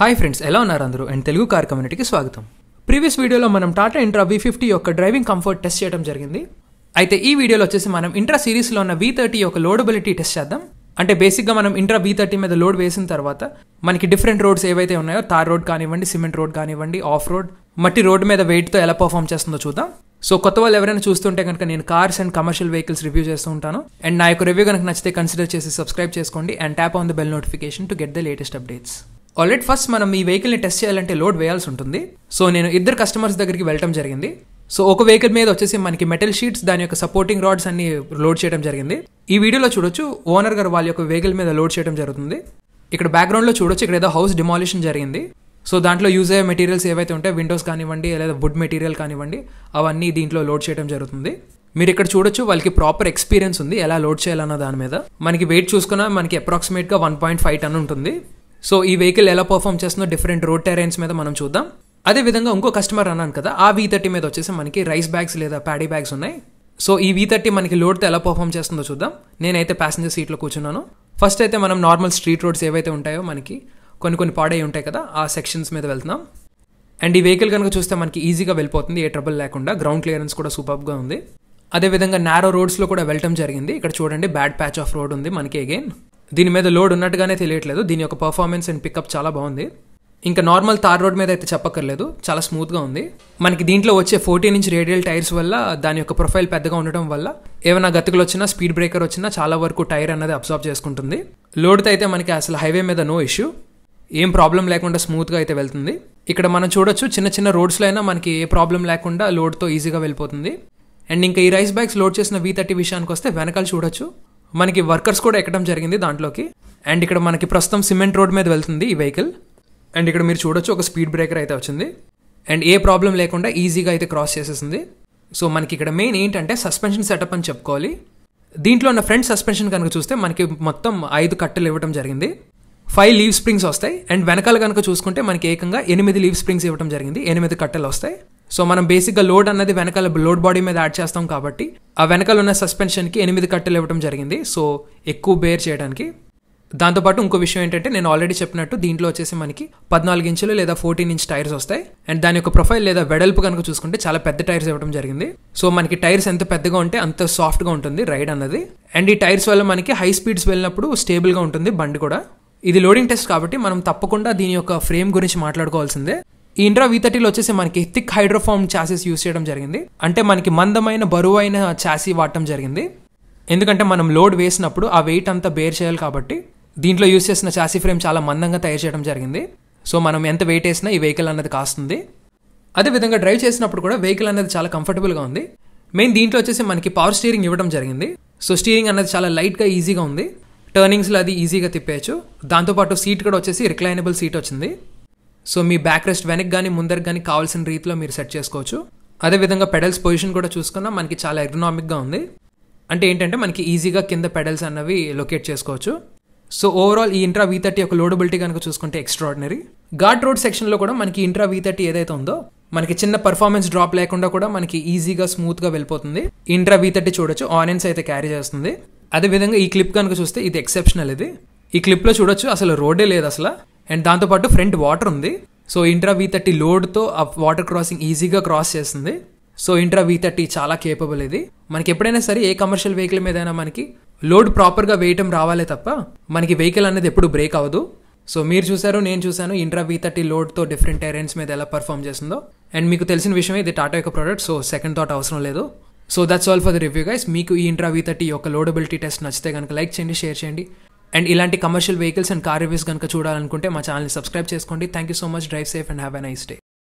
hi friends ఎలా ఉన్నారు అందరూ అండ్ తెలుగు కార్ కమ్యూనిటీకి స్వాగతం ప్రీవియస్ వీడియోలో మనం టాటా ఇంట్రా వి ఫిఫ్టీ యొక్క డ్రైవింగ్ కంఫర్ట్ టెస్ట్ చేయడం జరిగింది అయితే ఈ వీడియోలో వచ్చేసి మనం ఇంట్రా సిరీస్లో ఉన్న వి థర్టీ యొక్క లోడబిలిటీ టెస్ట్ చేద్దాం అంటే బేసిక్గా మనం ఇంట్రా వీ థర్టీ మీద లోడ్ వేసిన తర్వాత మనకి డిఫరెంట్ రోడ్స్ ఏవైతే ఉన్నాయో తార్ రోడ్ కానివ్వండి సిమెంట్ రోడ్ కానివ్వండి ఆఫ్ రోడ్ మట్టి రోడ్ మీద వెయిట్తో ఎలా పర్ఫామ్ చేస్తుందో చూద్దాం సో కొత్త వాళ్ళు ఎవరైనా చూస్తుంటే కనుక నేను cars and commercial vehicles review చేస్తూ ఉంటాను అండ్ నా యొక్క రివ్యూ కనుక నచ్చితే కన్సిడర్ చేసి సబ్స్క్రైబ్ చేసుకోండి and tap on the bell notification to get the latest updates already first మనం ఈ వెహికల్ని టెస్ట్ చేయాలంటే లోడ్ వేయాల్సి ఉంటుంది సో నేను ఇద్దరు కస్టమర్స్ దగ్గరికి వెళ్ళటం జరిగింది సో ఒక వెహికల్ మీద వచ్చేసి మనకి మెటల్ షీట్స్ దాని యొక్క సపోర్టింగ్ రాడ్స్ అన్ని లోడ్ చేయడం జరిగింది ఈ వీడియోలో చూడొచ్చు ఓనర్ గారు వాళ్ళ యొక్క వెహికల్ మీద లోడ్ చేయడం జరుగుతుంది ఇక్కడ బ్యాక్గ్రౌండ్లో చూడొచ్చు ఇక్కడ ఏదో హౌస్ డిమాలిషన్ జరిగింది సో దాంట్లో యూజ్ అయ్యే మెటీరియల్స్ ఏవైతే ఉంటే విండోస్ కానివ్వండి లేదా వుడ్ మెటీరియల్ కానివ్వండి అవన్నీ దీంట్లో లోడ్ చేయడం జరుగుతుంది మీరు ఇక్కడ చూడొచ్చు వాళ్ళకి ప్రాపర్ ఎక్స్పీరియన్స్ ఉంది ఎలా లోడ్ చేయాలన్న దాని మీద మనకి వెయిట్ చూసుకున్నా మనకి అప్రాక్సిమేట్గా వన్ పాయింట్ ఫైవ్ టన్ ఉంటుంది సో ఈ వెహికల్ ఎలా పర్ఫామ్ చేస్తుందో డిఫరెంట్ రోడ్ టెరెన్స్ మీద మనం చూద్దాం అదే విధంగా ఇంకో కస్టమర్ అన్నాను కదా ఆ వీ థర్టీ మీద వచ్చేసి మనకి రైస్ బ్యాగ్స్ లేదా ప్యాడీ బ్యాగ్స్ ఉన్నాయి సో ఈ వీ థర్టీ మనకి లోడ్తో ఎలా పర్ఫామ్ చేస్తుందో చూద్దాం నేనైతే ప్యాసింజర్ సీట్లో కూర్చున్నాను ఫస్ట్ అయితే మనం నార్మల్ స్ట్రీట్ రోడ్స్ ఏవైతే ఉంటాయో మనకి కొన్ని కొన్ని పాడై ఉంటాయి కదా ఆ సెక్షన్స్ మీద వెళ్తున్నాం అండ్ ఈ వెహికల్ కనుక చూస్తే మనకి ఈజీగా వెళ్ళిపోతుంది ఏ ట్రబుల్ లేకుండా గ్రౌండ్ క్లియరెన్స్ కూడా సూపర్గా ఉంది అదేవిధంగా నేరో రోడ్స్లో కూడా వెళ్ళటం జరిగింది ఇక్కడ చూడండి బ్యాడ్ ప్యాచ్ ఆఫ్ రోడ్ ఉంది మనకి అగైన్ దీని మీద లోడ్ ఉన్నట్టుగానే తెలియట్లేదు దీని యొక్క పర్ఫార్మెన్స్ అండ్ పికప్ చాలా బాగుంది ఇంకా నార్మల్ తార్ రోడ్ మీద అయితే చెప్పక్కర్లేదు చాలా స్మూత్గా ఉంది మనకి దీంట్లో వచ్చే ఫోర్టీన్ ఇంచ్ రేడియల్ టైర్స్ వల్ల దాని యొక్క ప్రొఫైల్ పెద్దగా ఉండటం వల్ల ఏమైనా గతుకులు వచ్చినా స్పీడ్ బ్రేకర్ వచ్చినా చాలా వరకు టైర్ అన్నది అబ్జర్వ్ చేసుకుంటుంది లోడ్తో అయితే మనకి అసలు హైవే మీద నో ఇష్యూ ఏం ప్రాబ్లం లేకుండా స్మూత్గా అయితే వెళ్తుంది ఇక్కడ మనం చూడొచ్చు చిన్న చిన్న రోడ్స్లో అయినా మనకి ఏ ప్రాబ్లం లేకుండా లోడ్తో ఈజీగా వెళ్ళిపోతుంది అండ్ ఇంకా ఈ రైస్ బ్యాగ్స్ లోడ్ చేసిన వీ థర్టీ విషయానికి వస్తే వెనకాల చూడొచ్చు మనకి వర్కర్స్ కూడా ఎక్కడం జరిగింది దాంట్లోకి అండ్ ఇక్కడ మనకి ప్రస్తుతం సిమెంట్ రోడ్ మీద వెళ్తుంది ఈ వెహికల్ అండ్ ఇక్కడ మీరు చూడొచ్చు ఒక స్పీడ్ బ్రేకర్ అయితే వచ్చింది అండ్ ఏ ప్రాబ్లం లేకుండా ఈజీగా అయితే క్రాస్ చేసేసింది సో మనకి ఇక్కడ మెయిన్ ఏంటంటే సస్పెన్షన్ సెటప్ అని చెప్పుకోవాలి దీంట్లో ఉన్న ఫ్రంట్ సస్పెన్షన్ కనుక చూస్తే మనకి మొత్తం ఐదు కట్టెలు ఇవ్వడం జరిగింది ఫైవ్ లీవ్ స్ప్రింగ్స్ వస్తాయి అండ్ వెనకాల కనుక చూసుకుంటే మనకి ఏకంగా ఎనిమిది లీవ్ స్ప్రింగ్స్ ఇవ్వడం జరిగింది ఎనిమిది కట్టెలు వస్తాయి సో మనం బేసిక్గా లోడ్ అన్నది వెనకాల లోడ్ బాడీ మీద యాడ్ చేస్తాం కాబట్టి ఆ వెనకాల ఉన్న సస్పెన్షన్కి ఎనిమిది కట్టెలు ఇవ్వడం జరిగింది సో ఎక్కువ బేర్ చేయడానికి దాంతోపాటు ఇంకో విషయం ఏంటంటే నేను ఆల్రెడీ చెప్పినట్టు దీంట్లో వచ్చేసి మనకి పద్నాలుగు ఇంచులు లేదా ఫోర్టీన్ ఇంచ్ టైర్స్ వస్తాయి అండ్ దాని యొక్క ప్రొఫైల్ లేదా వెడల్పు కనుక చూసుకుంటే చాలా పెద్ద టైర్స్ ఇవ్వడం జరిగింది సో మనకి టైర్స్ ఎంత పెద్దగా ఉంటే అంత సాఫ్ట్గా ఉంటుంది రైడ్ అన్నది అండ్ ఈ టైర్స్ వల్ల మనకి హై స్పీడ్స్ వెళ్ళినప్పుడు స్టేబుల్గా ఉంటుంది బండి కూడా ఇది లోడింగ్ టెస్ట్ కాబట్టి మనం తప్పకుండా దీని యొక్క ఫ్రేమ్ గురించి మాట్లాడుకోవాల్సిందే ఈ ఇండ్రా వి థర్టీలో వచ్చేసి మనకి థిక్ హైడ్రోఫామ్ చాసెస్ యూస్ చేయడం జరిగింది అంటే మనకి మందమైన బరువైన ఛాసీ వాడటం జరిగింది ఎందుకంటే మనం లోడ్ వేసినప్పుడు ఆ వెయిట్ అంతా బేర్ చేయాలి కాబట్టి దీంట్లో యూస్ చేసిన చాసీ ఫ్రేమ్ చాలా మందంగా తయారు చేయడం జరిగింది సో మనం ఎంత వెయిట్ వేసినా ఈ వెహికల్ అన్నది కాస్తుంది అదేవిధంగా డ్రైవ్ చేసినప్పుడు కూడా వెహికల్ అనేది చాలా కంఫర్టబుల్గా ఉంది మెయిన్ దీంట్లో వచ్చేసి మనకి పవర్ స్టీరింగ్ ఇవ్వడం జరిగింది సో స్టీరింగ్ అనేది చాలా లైట్గా ఈజీగా ఉంది టర్నింగ్స్లో అది ఈజీగా తిప్పేయచ్చు దాంతోపాటు సీట్ కూడా వచ్చేసి రిక్లైనబుల్ సీట్ వచ్చింది సో మీ బ్యాక్ రెస్ట్ వెనక్కి కానీ ముందరికి కానీ కావాల్సిన రీతిలో మీరు సెట్ చేసుకోవచ్చు అదేవిధంగా పెడల్స్ పొజిషన్ కూడా చూసుకున్నా మనకి చాలా ఎకనామిక్గా ఉంది అంటే ఏంటంటే మనకి ఈజీగా కింద పెడల్స్ అన్నవి లొకేట్ చేసుకోవచ్చు సో ఓవరాల్ ఈ ఇంట్రా వీ థర్టీ యొక్క లోడబిలిటీ కనుక చూసుకుంటే ఎక్స్ట్రాడినరీ ఘాట్ రోడ్ సెక్షన్లో కూడా మనకి ఇంట్రా వీ థర్టీ ఏదైతే ఉందో మనకి చిన్న పర్ఫార్మెన్స్ డ్రాప్ లేకుండా కూడా మనకి ఈజీగా స్మూత్గా వెళ్ళిపోతుంది ఇంట్రా వీ థర్టీ చూడొచ్చు ఆనియన్స్ అయితే క్యారీ చేస్తుంది అదేవిధంగా ఈ క్లిప్ కనుక చూస్తే ఇది ఎక్సెప్షనల్ ఇది ఈ క్లిప్లో చూడొచ్చు అసలు రోడే లేదు అసలు అండ్ దాంతోపాటు ఫ్రంట్ వాటర్ ఉంది సో ఇంట్రా వీ థర్టీ లోడ్తో ఆ వాటర్ క్రాసింగ్ ఈజీగా క్రాస్ చేస్తుంది సో ఇంట్రా వీ థర్టీ చాలా కేపబుల్ ఇది మనకి ఎప్పుడైనా సరే ఏ కమర్షియల్ వెహికల్ అయినా మనకి లోడ్ ప్రాపర్గా వేయటం రావాలే తప్ప మనకి వెహికల్ అనేది ఎప్పుడు బ్రేక్ అవ్వదు సో మీరు చూసారు నేను చూశాను ఇంట్రా వీ థర్టీ లోడ్తో డిఫరెంట్ టైరెంట్స్ మీద ఎలా పర్ఫామ్ చేస్తుందో అండ్ మీకు తెలిసిన విషయం ఇది టాటా యొక్క ప్రోడక్ట్ సో సెకండ్ థాట్ అవసరం లేదు so that's all for the review guys మీకు ఈ ఇంట్రా వీ థర్టీ యొక్క లోడబిలిటీ టెస్ట్ నచ్చితే కనుక లైక్ చేయండి షేర్ చేయండి అండ్ ఇలాంటి commercial vehicles and car reviews కనుక చూడాలనుకుంటే మా ఛానల్ని సబ్స్క్రైబ్ చేసుకోండి thank you so much drive safe and have a nice day